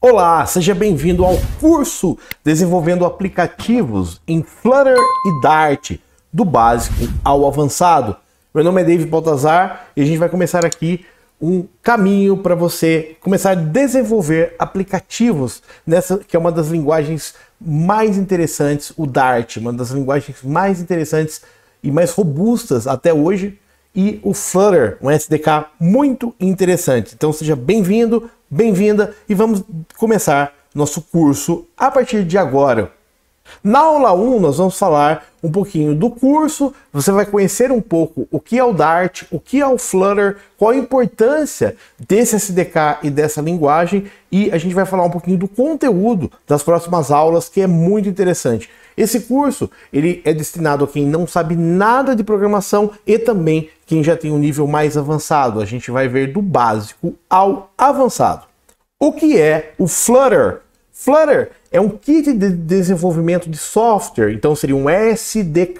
Olá, seja bem-vindo ao curso Desenvolvendo Aplicativos em Flutter e Dart, do básico ao avançado. Meu nome é David Baltazar e a gente vai começar aqui um caminho para você começar a desenvolver aplicativos nessa que é uma das linguagens mais interessantes, o Dart, uma das linguagens mais interessantes e mais robustas até hoje e o Flutter, um SDK muito interessante. Então seja bem-vindo, bem-vinda e vamos começar nosso curso a partir de agora. Na aula 1, nós vamos falar um pouquinho do curso, você vai conhecer um pouco o que é o Dart, o que é o Flutter, qual a importância desse SDK e dessa linguagem, e a gente vai falar um pouquinho do conteúdo das próximas aulas, que é muito interessante. Esse curso, ele é destinado a quem não sabe nada de programação e também quem já tem um nível mais avançado. A gente vai ver do básico ao avançado. O que é o Flutter? Flutter é um kit de desenvolvimento de software, então seria um SDK,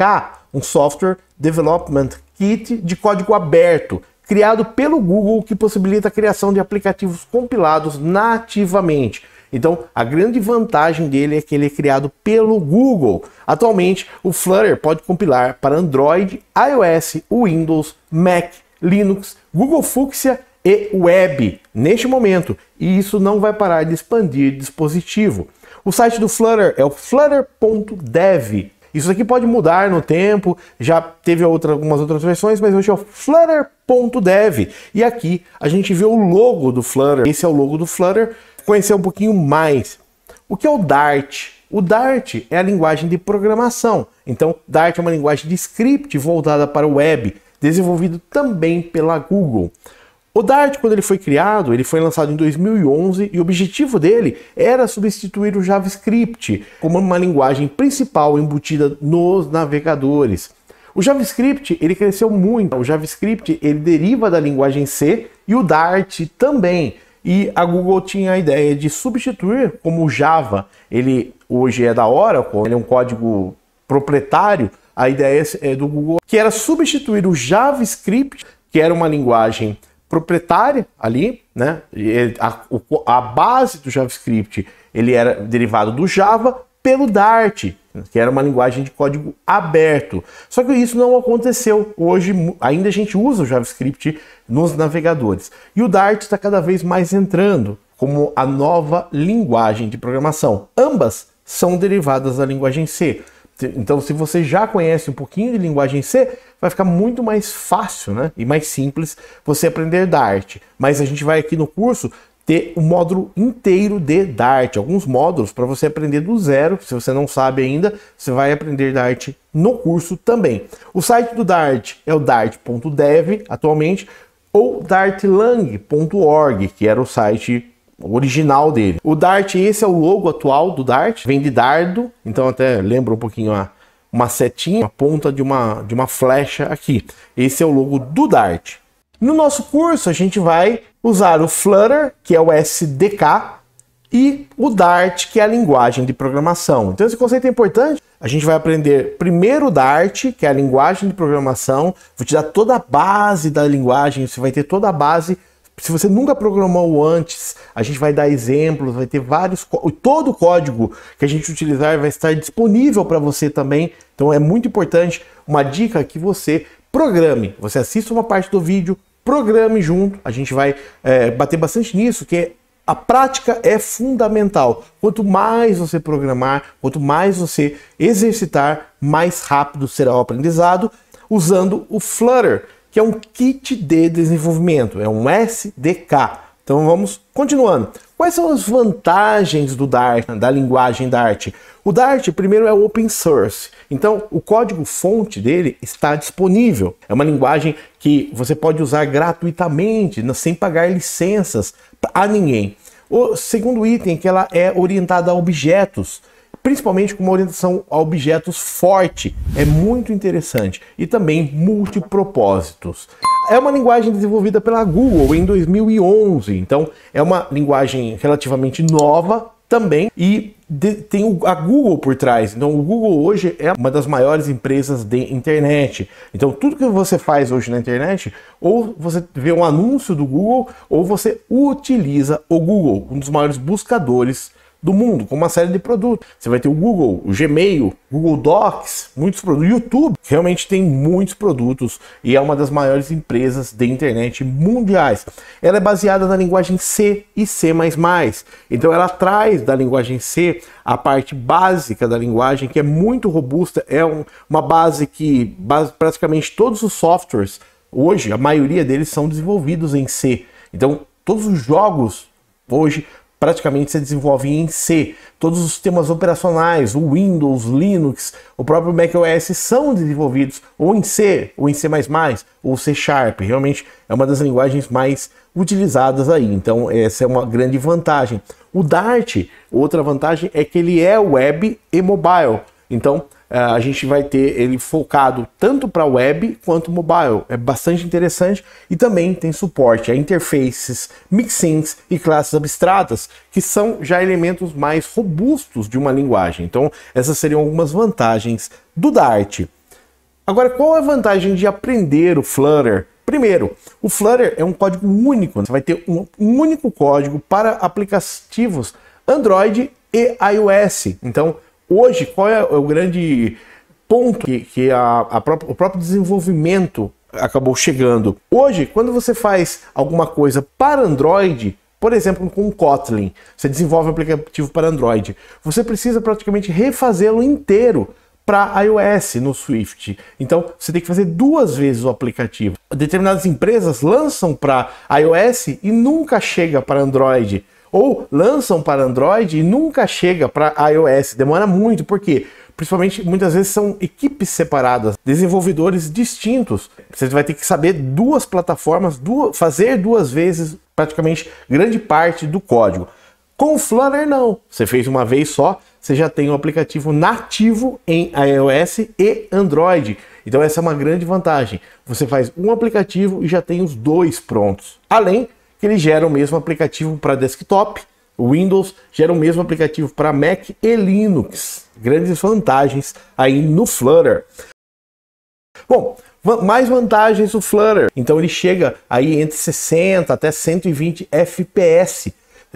um Software Development Kit de código aberto, criado pelo Google que possibilita a criação de aplicativos compilados nativamente. Então, a grande vantagem dele é que ele é criado pelo Google. Atualmente, o Flutter pode compilar para Android, iOS, Windows, Mac, Linux, Google Fuchsia e web neste momento, e isso não vai parar de expandir dispositivo. O site do Flutter é o flutter.dev. Isso aqui pode mudar no tempo, já teve outra, algumas outras versões, mas hoje é o flutter.dev. E aqui a gente vê o logo do Flutter. Esse é o logo do Flutter. Conhecer um pouquinho mais. O que é o Dart? O Dart é a linguagem de programação. Então, Dart é uma linguagem de script voltada para o web, desenvolvido também pela Google. O Dart, quando ele foi criado, ele foi lançado em 2011 e o objetivo dele era substituir o JavaScript como uma linguagem principal embutida nos navegadores. O JavaScript, ele cresceu muito. O JavaScript, ele deriva da linguagem C e o Dart também. E a Google tinha a ideia de substituir como o Java, ele hoje é da Oracle, ele é um código proprietário, a ideia é do Google, que era substituir o JavaScript, que era uma linguagem proprietária ali, né? A, a, base do JavaScript ele era derivado do Java pelo Dart, que era uma linguagem de código aberto. Só que isso não aconteceu. Hoje ainda a gente usa o JavaScript nos navegadores e o Dart está cada vez mais entrando como a nova linguagem de programação. Ambas são derivadas da linguagem C. Então, se você já conhece um pouquinho de linguagem C, vai ficar muito mais fácil né? e mais simples você aprender Dart. Mas a gente vai aqui no curso ter o um módulo inteiro de Dart, alguns módulos para você aprender do zero. Se você não sabe ainda, você vai aprender Dart no curso também. O site do Dart é o dart.dev atualmente ou dartlang.org, que era o site original dele. O Dart, esse é o logo atual do Dart, vem de dardo, então até lembra um pouquinho a uma setinha, a ponta de uma de uma flecha aqui. Esse é o logo do Dart. No nosso curso a gente vai usar o Flutter, que é o SDK, e o Dart, que é a linguagem de programação. Então esse conceito é importante. A gente vai aprender primeiro o Dart, que é a linguagem de programação. Vou te dar toda a base da linguagem, você vai ter toda a base se você nunca programou antes, a gente vai dar exemplos, vai ter vários. Todo o código que a gente utilizar vai estar disponível para você também. Então é muito importante uma dica é que você programe. Você assista uma parte do vídeo, programe junto. A gente vai é, bater bastante nisso, que é, a prática é fundamental. Quanto mais você programar, quanto mais você exercitar, mais rápido será o aprendizado usando o Flutter que é um kit de desenvolvimento, é um SDK. Então vamos continuando. Quais são as vantagens do Dart, da linguagem Dart? O Dart, primeiro, é open source. Então, o código-fonte dele está disponível. É uma linguagem que você pode usar gratuitamente, sem pagar licenças a ninguém. O segundo item é que ela é orientada a objetos principalmente com uma orientação a objetos forte, é muito interessante, e também multipropósitos. É uma linguagem desenvolvida pela Google em 2011, então é uma linguagem relativamente nova também e de, tem a Google por trás. Então o Google hoje é uma das maiores empresas de internet. Então tudo que você faz hoje na internet, ou você vê um anúncio do Google, ou você utiliza o Google, um dos maiores buscadores do mundo, com uma série de produtos. Você vai ter o Google, o Gmail, Google Docs, muitos produtos, YouTube. Realmente tem muitos produtos e é uma das maiores empresas de internet mundiais. Ela é baseada na linguagem C e C++. Então ela traz da linguagem C a parte básica da linguagem que é muito robusta, é um, uma base que base, praticamente todos os softwares hoje, a maioria deles são desenvolvidos em C. Então todos os jogos hoje praticamente se desenvolve em C. Todos os sistemas operacionais, o Windows, Linux, o próprio macOS são desenvolvidos ou em C, ou em C++, ou C Sharp. Realmente é uma das linguagens mais utilizadas aí. Então essa é uma grande vantagem. O Dart, outra vantagem é que ele é web e mobile. Então é, a gente vai ter ele focado tanto para web quanto mobile. É bastante interessante e também tem suporte a interfaces, mixins e classes abstratas, que são já elementos mais robustos de uma linguagem. Então essas seriam algumas vantagens do Dart. Agora, qual é a vantagem de aprender o Flutter? Primeiro, o Flutter é um código único. Né? Você vai ter um único código para aplicativos Android e iOS. Então, Hoje, qual é o grande ponto que, que a, a o próprio desenvolvimento acabou chegando? Hoje, quando você faz alguma coisa para Android, por exemplo, com Kotlin, você desenvolve um aplicativo para Android, você precisa praticamente refazê-lo inteiro para iOS no Swift. Então, você tem que fazer duas vezes o aplicativo. Determinadas empresas lançam para iOS e nunca chega para Android. Ou lançam para Android e nunca chega para iOS, demora muito, porque principalmente muitas vezes são equipes separadas, desenvolvedores distintos. Você vai ter que saber duas plataformas, duas, fazer duas vezes praticamente grande parte do código. Com o Flutter não, você fez uma vez só, você já tem o um aplicativo nativo em iOS e Android. Então essa é uma grande vantagem. Você faz um aplicativo e já tem os dois prontos. Além que ele gera o mesmo aplicativo para desktop, Windows, gera o mesmo aplicativo para Mac e Linux. Grandes vantagens aí no Flutter. Bom, mais vantagens do Flutter. Então ele chega aí entre 60 até 120 FPS.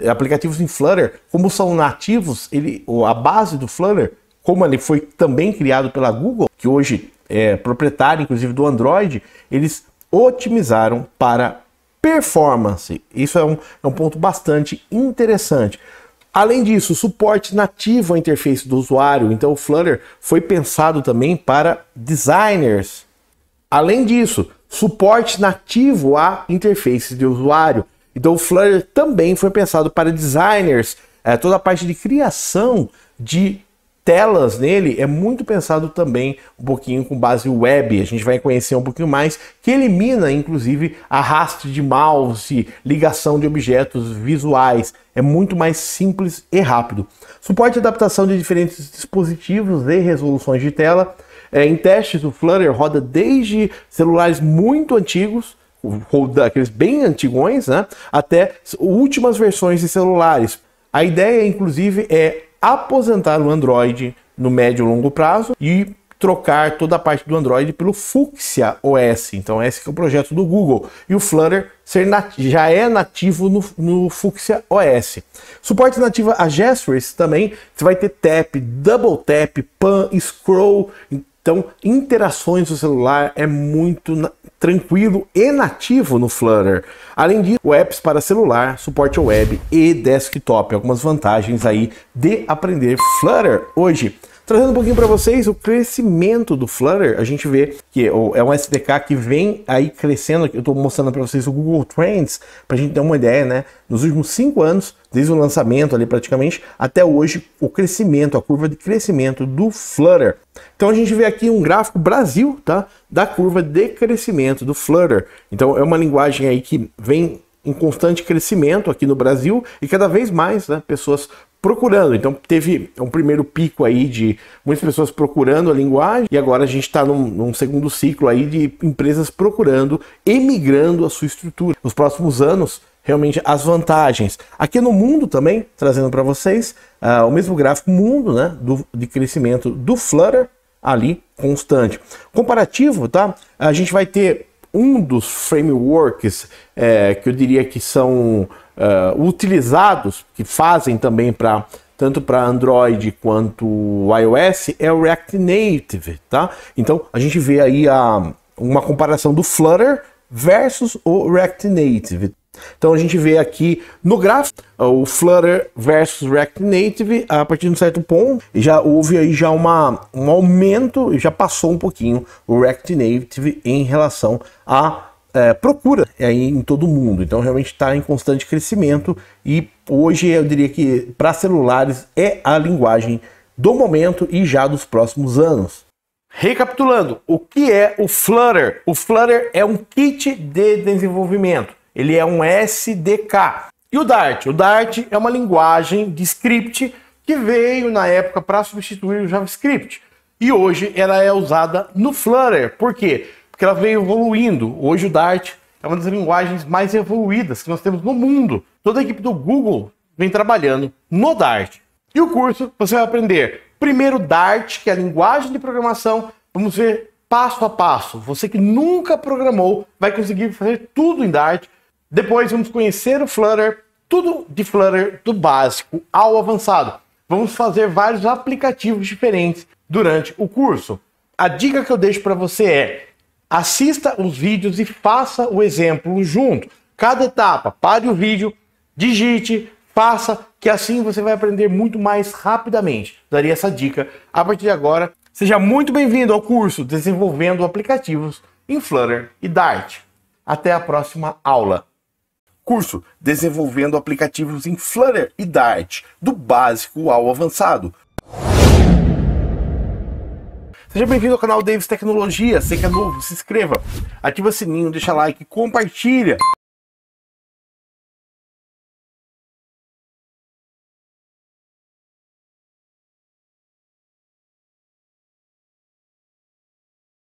Aplicativos em Flutter, como são nativos, ele, a base do Flutter, como ele foi também criado pela Google, que hoje é proprietário inclusive do Android, eles otimizaram para performance. Isso é um, é um ponto bastante interessante. Além disso, suporte nativo à interface do usuário. Então, o Flutter foi pensado também para designers. Além disso, suporte nativo à interface de usuário. Então, o Flutter também foi pensado para designers. É, toda a parte de criação de telas nele é muito pensado também um pouquinho com base web, a gente vai conhecer um pouquinho mais, que elimina inclusive arrasto de mouse, ligação de objetos visuais, é muito mais simples e rápido. Suporte adaptação de diferentes dispositivos e resoluções de tela. É, em testes, o Flutter roda desde celulares muito antigos daqueles bem antigões, né? Até últimas versões de celulares. A ideia, inclusive, é aposentar o Android no médio e longo prazo e trocar toda a parte do Android pelo Fuchsia OS. Então esse é o projeto do Google. E o Flutter já é nativo no, no Fuchsia OS. Suporte nativo a gestures também. Você vai ter tap, double tap, pan, scroll, então, interações do celular é muito tranquilo e nativo no Flutter. Além disso, apps para celular, suporte web e desktop. Algumas vantagens aí de aprender Flutter hoje. Trazendo um pouquinho para vocês o crescimento do Flutter, a gente vê que é um SDK que vem aí crescendo. Eu estou mostrando para vocês o Google Trends, para a gente ter uma ideia, né? Nos últimos cinco anos, desde o lançamento ali praticamente, até hoje, o crescimento, a curva de crescimento do Flutter. Então a gente vê aqui um gráfico Brasil, tá? Da curva de crescimento do Flutter. Então é uma linguagem aí que vem um constante crescimento aqui no Brasil e cada vez mais né, pessoas procurando. Então teve é um primeiro pico aí de muitas pessoas procurando a linguagem e agora a gente está num, num, segundo ciclo aí de empresas procurando, emigrando a sua estrutura. Nos próximos anos, realmente as vantagens. Aqui no mundo também, trazendo para vocês uh, o mesmo gráfico mundo né, do, de crescimento do Flutter ali constante. Comparativo, tá? A gente vai ter um dos frameworks é, que eu diria que são uh, utilizados, que fazem também para tanto para Android quanto iOS é o React Native, tá? Então a gente vê aí a, uma comparação do Flutter versus o React Native. Então a gente vê aqui no gráfico o Flutter versus React Native, a partir de um certo ponto já houve aí já uma, um aumento, já passou um pouquinho o React Native em relação à é, procura aí em todo mundo. Então realmente está em constante crescimento e hoje eu diria que para celulares é a linguagem do momento e já dos próximos anos. Recapitulando, o que é o Flutter? O Flutter é um kit de desenvolvimento ele é um SDK. E o Dart? O Dart é uma linguagem de script que veio na época para substituir o JavaScript. E hoje ela é usada no Flutter. Por quê? Porque ela veio evoluindo. Hoje o Dart é uma das linguagens mais evoluídas que nós temos no mundo. Toda a equipe do Google vem trabalhando no Dart. E o curso você vai aprender primeiro Dart, que é a linguagem de programação. Vamos ver passo a passo. Você que nunca programou vai conseguir fazer tudo em Dart depois vamos conhecer o Flutter, tudo de Flutter do básico ao avançado. Vamos fazer vários aplicativos diferentes durante o curso. A dica que eu deixo para você é: assista os vídeos e faça o exemplo junto. Cada etapa, pare o vídeo, digite, faça, que assim você vai aprender muito mais rapidamente. Daria essa dica a partir de agora. Seja muito bem-vindo ao curso Desenvolvendo Aplicativos em Flutter e Dart. Até a próxima aula curso desenvolvendo aplicativos em Flutter e Dart, do básico ao avançado. Seja bem-vindo ao canal Davis Tecnologia, se é novo, se inscreva, ativa o sininho, deixa like, compartilha.